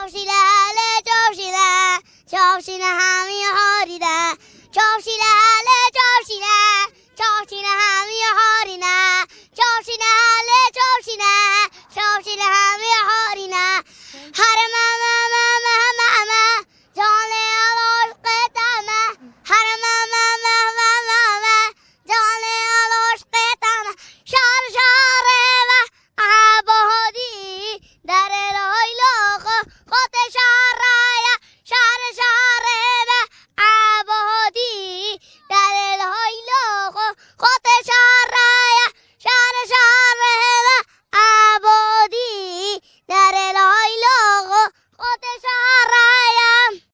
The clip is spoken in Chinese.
就来，啦，就是啦，就是那好米好地的，就是啦，就是啦，就是那。